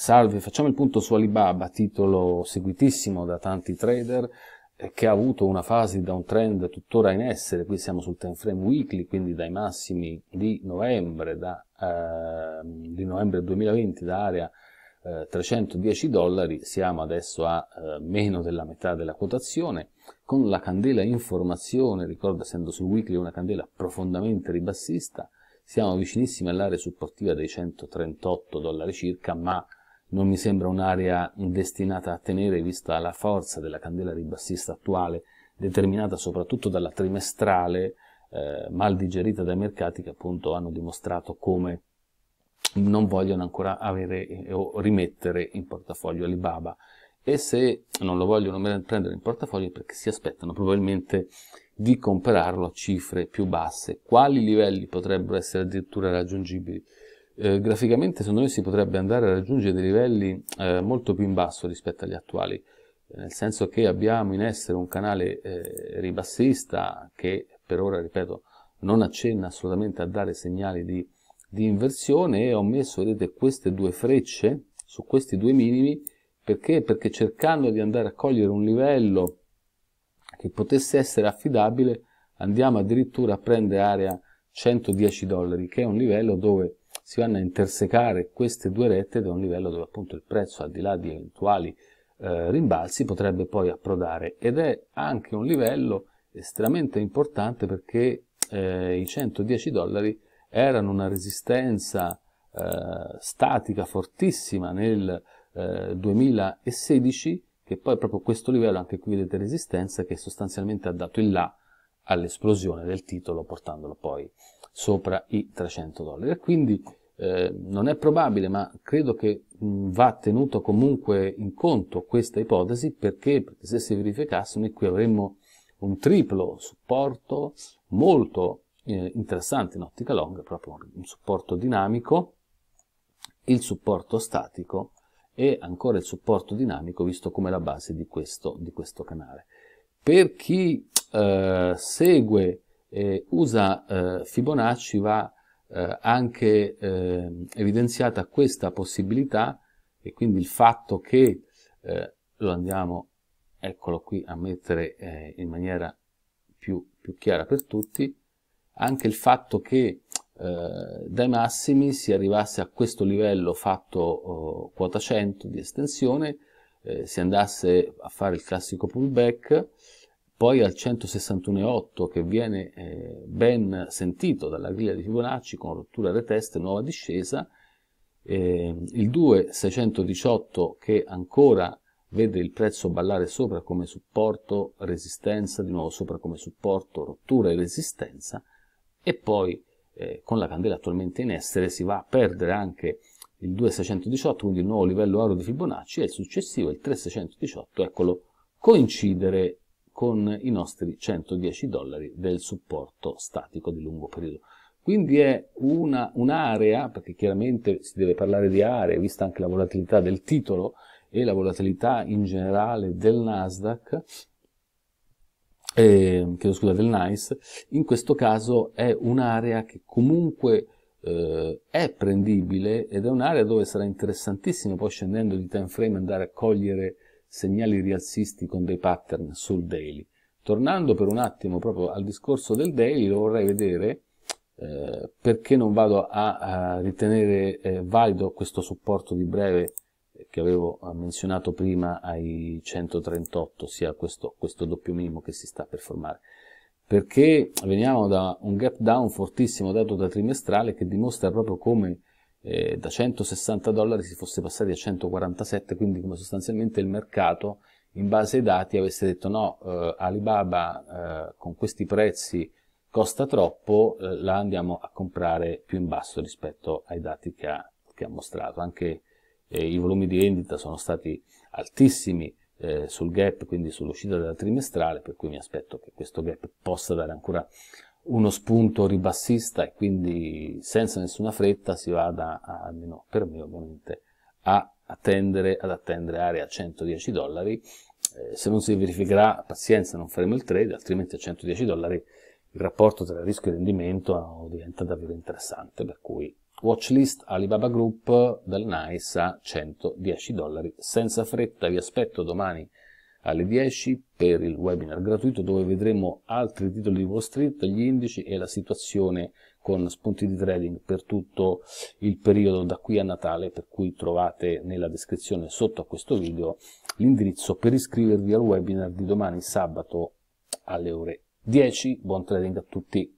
Salve, facciamo il punto su Alibaba, titolo seguitissimo da tanti trader eh, che ha avuto una fase di downtrend tuttora in essere, qui siamo sul time frame weekly, quindi dai massimi di novembre, da, eh, di novembre 2020 da area eh, 310 dollari, siamo adesso a eh, meno della metà della quotazione, con la candela in formazione, ricordo essendo sul weekly una candela profondamente ribassista, siamo vicinissimi all'area supportiva dei 138 dollari circa, ma non mi sembra un'area destinata a tenere vista la forza della candela ribassista attuale, determinata soprattutto dalla trimestrale eh, mal digerita dai mercati che appunto hanno dimostrato come non vogliono ancora avere eh, o rimettere in portafoglio Alibaba e se non lo vogliono prendere in portafoglio perché si aspettano probabilmente di comprarlo a cifre più basse. Quali livelli potrebbero essere addirittura raggiungibili? eh, graficamente secondo me si potrebbe andare a raggiungere dei livelli eh, molto più in basso rispetto agli attuali, eh, nel senso che abbiamo in essere un canale eh, ribassista che per ora, ripeto, non accenna assolutamente a dare segnali di, di inversione e ho messo, vedete, queste due frecce su questi due minimi perché? Perché cercando di andare a cogliere un livello che potesse essere affidabile andiamo addirittura a prendere area 110 dollari che è un livello dove si vanno a intersecare queste due rette da un livello dove appunto il prezzo al di là di eventuali eh, rimbalzi potrebbe poi approdare ed è anche un livello estremamente importante perché eh, i 110 dollari erano una resistenza eh, statica fortissima nel 2016 eh, che poi proprio questo livello, anche qui vedete resistenza, che sostanzialmente ha dato il là all'esplosione del titolo portandolo poi sopra i 300 dollari. E quindi eh, non è probabile, ma credo che mh, mm, va tenuto comunque in conto questa ipotesi perché, perché se si verificasse noi qui avremmo un triplo supporto molto eh, interessante in ottica long, proprio un supporto dinamico, il supporto statico e ancora il supporto dinamico visto come la base di questo, di questo canale. Per chi eh, segue e usa eh, Fibonacci va eh, anche eh, evidenziata questa possibilità e quindi il fatto che eh, lo andiamo, eccolo qui, a mettere eh, in maniera più, più, chiara per tutti, anche il fatto che eh, dai massimi si arrivasse a questo livello fatto oh, quota 100 di estensione, eh, si andasse a fare il classico pullback, poi al 161,8 che viene eh, ben sentito dalla griglia di Fibonacci con rottura retest e nuova discesa, eh, il 2,618 che ancora vede il prezzo ballare sopra come supporto, resistenza, di nuovo sopra come supporto, rottura e resistenza, e poi eh, con la candela attualmente in essere si va a perdere anche il 2618, quindi il nuovo livello aro di Fibonacci, e il successivo, il 3618, eccolo coincidere con i nostri 110 dollari del supporto statico di lungo periodo. Quindi è un'area, un perché chiaramente si deve parlare di aree, vista anche la volatilità del titolo e la volatilità in generale del Nasdaq, eh, chiedo scusa, del NICE, in questo caso è un'area che comunque eh, è prendibile ed è un'area dove sarà interessantissimo poi scendendo di time frame andare a cogliere segnali rialzisti con dei pattern sul daily. Tornando per un attimo proprio al discorso del daily, lo vorrei vedere eh, perché non vado a, a ritenere eh, valido questo supporto di breve eh, che avevo menzionato prima ai 138, sia questo, questo doppio minimo che si sta per formare perché veniamo da un gap down fortissimo dato da trimestrale che dimostra proprio come eh, da 160 dollari si fosse passati a 147, quindi come sostanzialmente il mercato in base ai dati avesse detto no, eh, Alibaba eh, con questi prezzi costa troppo, eh, la andiamo a comprare più in basso rispetto ai dati che ha, che ha mostrato. Anche eh, i volumi di vendita sono stati altissimi eh, sul gap, quindi sull'uscita della trimestrale, per cui mi aspetto che questo gap possa dare ancora uno spunto ribassista e quindi senza nessuna fretta si vada, a, almeno per me ovviamente, a attendere, ad attendere area a 110 dollari. Eh, se non si verificherà, pazienza, non faremo il trade, altrimenti a 110 dollari il rapporto tra rischio e rendimento eh, diventa davvero interessante, per cui watchlist Alibaba Group dal NICE a 110 dollari. Senza fretta, vi aspetto domani alle 10 per il webinar gratuito dove vedremo altri titoli di Wall Street, gli indici e la situazione con spunti di trading per tutto il periodo da qui a Natale, per cui trovate nella descrizione sotto a questo video l'indirizzo per iscrivervi al webinar di domani sabato alle ore 10. Buon trading a tutti!